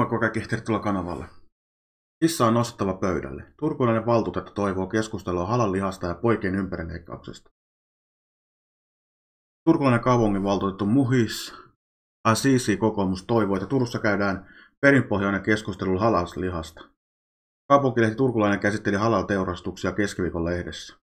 Moikka kaikki, tervetuloa kanavalle. Kissa on nostettava pöydälle. Turkulainen valtuutettu toivoo keskustelua lihasta ja poikien ympärileikkauksesta. Turkulainen kaupungin valtuutettu Muhis Asisi kokoomus toivoo, että Turussa käydään perinpohjainen keskustelu lihasta. Kaupunkilehti Turkulainen käsitteli teurastuksia keskiviikon lehdessä.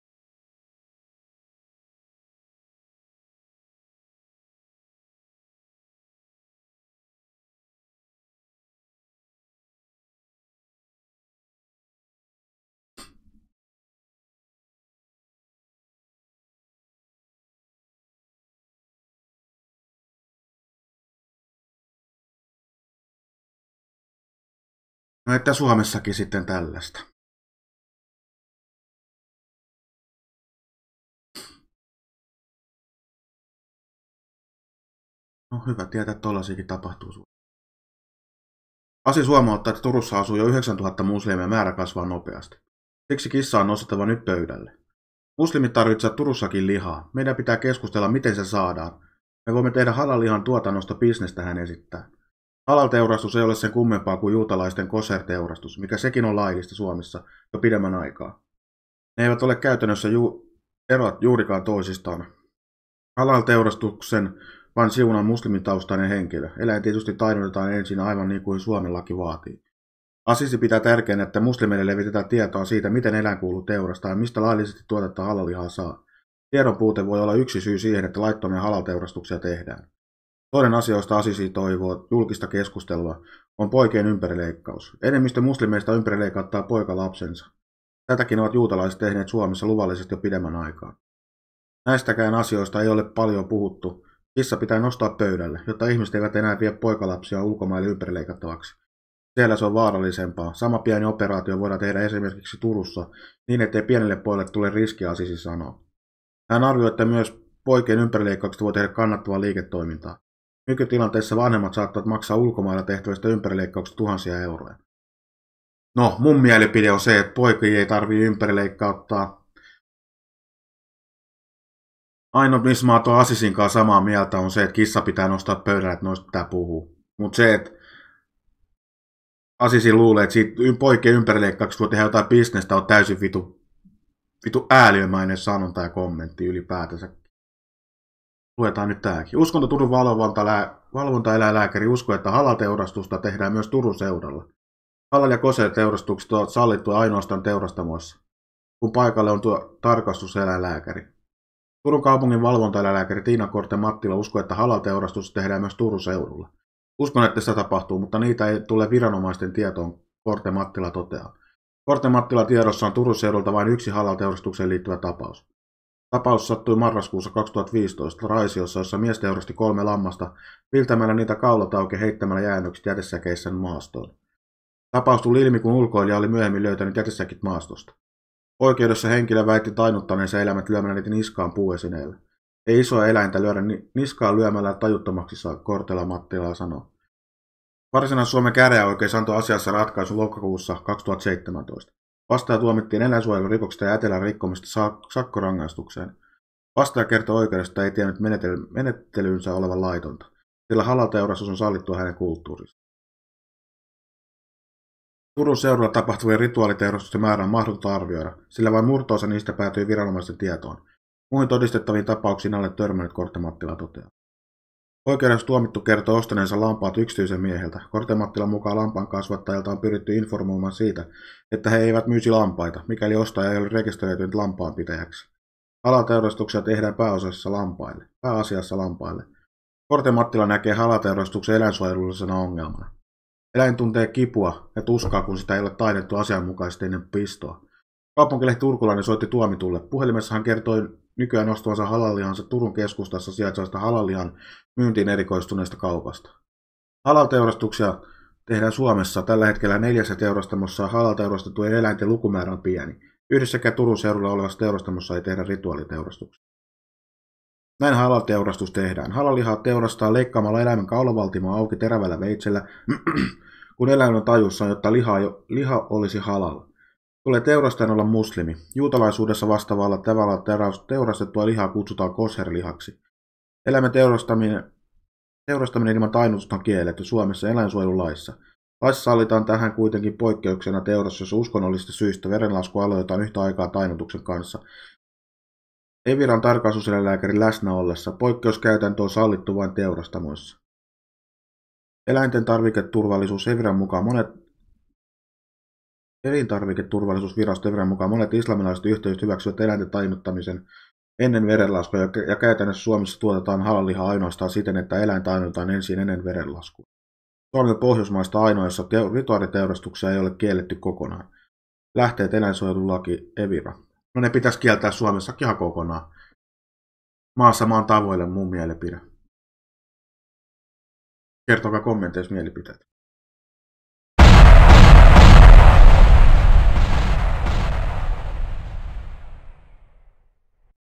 No että Suomessakin sitten tällaista. No hyvä tietää, että tollaisiakin tapahtuu. Asi huomauttaa, että Turussa asuu jo 9000 muslimia määrä kasvaa nopeasti. Siksi kissa on nostettava nyt pöydälle. Muslimit tarvitsevat Turussakin lihaa. Meidän pitää keskustella, miten se saadaan. Me voimme tehdä halalihan tuotannosta bisnestä, hän esittää. Halateurastus ei ole sen kummempaa kuin juutalaisten koserteurastus, mikä sekin on laillista Suomessa jo pidemmän aikaa. Ne eivät ole käytännössä ju- erot juurikaan toisistaan. Halal-teurastuksen vain siunaan muslimitaustainen henkilö. Eläin tietysti tainnutetaan ensin aivan niin kuin Suomen laki vaatii. Asisi pitää tärkeänä, että muslimeille levitetään tietoa siitä, miten eläin kuuluu teurastaa ja mistä laillisesti tuotetta halalihaa saa. Tiedon puute voi olla yksi syy siihen, että laittomia halalteurastuksia tehdään. Toinen asia, josta Asisi toivoo julkista keskustelua, on poikien ympärileikkaus. Enemmistö muslimeista ympärileikattaa poika lapsensa. Tätäkin ovat juutalaiset tehneet Suomessa luvallisesti jo pidemmän aikaa. Näistäkään asioista ei ole paljon puhuttu. Kissa pitää nostaa pöydälle, jotta ihmiset eivät enää vie poikalapsia ulkomaille ympärileikattavaksi. Siellä se on vaarallisempaa. Sama pieni operaatio voidaan tehdä esimerkiksi Turussa, niin ettei pienelle pojalle tule riskiä, Asisi sanoa. Hän arvioi, että myös poikien ympärileikkaukset voi tehdä kannattavaa liiketoimintaa. Nykytilanteessa vanhemmat saattavat maksaa ulkomailla tehtävistä ympärileikkauksista tuhansia euroja. No, mun mielipide on se, että poikia ei tarvitse ympärileikkauttaa. Ainoa, missä mä oon Asisin kanssa samaa mieltä, on se, että kissa pitää nostaa pöydälle, että noista pitää puhua. Mutta se, että Asisi luulee, että siitä poikien ympärileikkauksesta voi tehdä jotain bisnestä, on täysin vitu, vitu ääliömäinen sanonta ja kommentti ylipäätänsä. Luetaan nyt tämäkin. Uskonto turun valvonta, lää, valvontaeläinlääkäri uskoo, että halateurastusta tehdään myös Turun seudalla. Halal- ja koseteurastukset ovat sallittu ainoastaan teurastamoissa, kun paikalle on tuo tarkastuseläinlääkäri. Turun kaupungin valvontaeläinlääkäri Tiina Korte Mattila uskoo, että halateurastus tehdään myös Turun seudulla. Uskon, että sitä tapahtuu, mutta niitä ei tule viranomaisten tietoon, Korte Mattila toteaa. Korte Mattila tiedossa on Turun seudulta vain yksi halateurastukseen liittyvä tapaus. Tapaus sattui marraskuussa 2015 Raisiossa, jossa mies teurasti kolme lammasta piltämällä niitä kaulat auki heittämällä jäännökset jätesäkeissä maastoon. Tapaus tuli ilmi, kun ulkoilija oli myöhemmin löytänyt jätesäkit maastosta. Oikeudessa henkilö väitti tainuttaneensa elämät lyömällä niitä niskaan puuesineellä. Ei isoa eläintä lyödä niskaan lyömällä tajuttomaksi saa, Kortela Mattilaa sanoi. Varsinais-Suomen käräjäoikeus antoi asiassa ratkaisun lokakuussa 2017. Vastaaja tuomittiin eläinsuojelurikoksesta ja ätelän rikkomista sakkorangaistukseen. Vastaaja kertoi oikeudesta ei tiennyt menettelyynsä olevan laitonta, sillä halalteurastus on sallittua hänen kulttuurissa. Turun seudulla tapahtuvien rituaaliteurastusten määrä on mahdotonta arvioida, sillä vain murtoosa niistä päätyi viranomaisten tietoon. Muihin todistettaviin tapauksiin alle törmännyt korttamattila toteaa. Oikeudessa tuomittu kertoo ostaneensa lampaat yksityisen mieheltä. Kortemattilan mukaan lampaan kasvattajalta on pyritty informoimaan siitä, että he eivät myisi lampaita, mikäli ostaja ei ole rekisteröitynyt lampaanpitäjäksi. Halateurastuksia tehdään pääosassa lampaille, pääasiassa lampaille. Kortemattila näkee halateurastuksen eläinsuojelullisena ongelmana. Eläin tuntee kipua ja tuskaa, kun sitä ei ole taidettu asianmukaisesti ennen pistoa. Kaupunkilehti Turkulainen soitti tuomitulle. Puhelimessa hän kertoi nykyään ostavansa halalihansa Turun keskustassa sijaitsevasta halalihan myyntiin erikoistuneesta kaupasta. Halalteurastuksia tehdään Suomessa. Tällä hetkellä neljässä teurastamossa halalteurastettujen eläinten lukumäärä on pieni. Yhdessäkään Turun seudulla olevassa teurastamossa ei tehdä rituaaliteurastuksia. Näin halalteurastus tehdään. Halalihaa teurastaa leikkaamalla eläimen kaulavaltimoa auki terävällä veitsellä, kun eläin on tajussaan, jotta liha, jo, liha olisi halalla. Tulee teurastajan olla muslimi. Juutalaisuudessa vastaavalla tavalla teurastettua lihaa kutsutaan kosherlihaksi. Eläimen teurastaminen, teurastaminen ilman tainnutusta on kielletty Suomessa eläinsuojelulaissa. Laissa sallitaan tähän kuitenkin poikkeuksena teurastus, jos uskonnollisista syistä verenlasku aloitetaan yhtä aikaa tainnutuksen kanssa. Eviran tarkastuseläinlääkärin läsnä ollessa poikkeuskäytäntö on sallittu vain teurastamoissa. Eläinten tarviketurvallisuus Eviran mukaan monet Elintarviketurvallisuusvirasto Evran mukaan monet islamilaiset yhteisöt hyväksyvät eläinten tainnuttamisen ennen verenlaskua ja, ja käytännössä Suomessa tuotetaan halalihaa ainoastaan siten, että eläin tainnutaan ensin ennen verenlaskua. Suomi on Pohjoismaista ainoa, jossa teo- rituaaliteurastuksia ei ole kielletty kokonaan. Lähteet eläinsuojelulaki Evira. No ne pitäisi kieltää Suomessakin ihan kokonaan. Maassa maan tavoille mun mielipide. Kertokaa kommenteissa mielipiteet.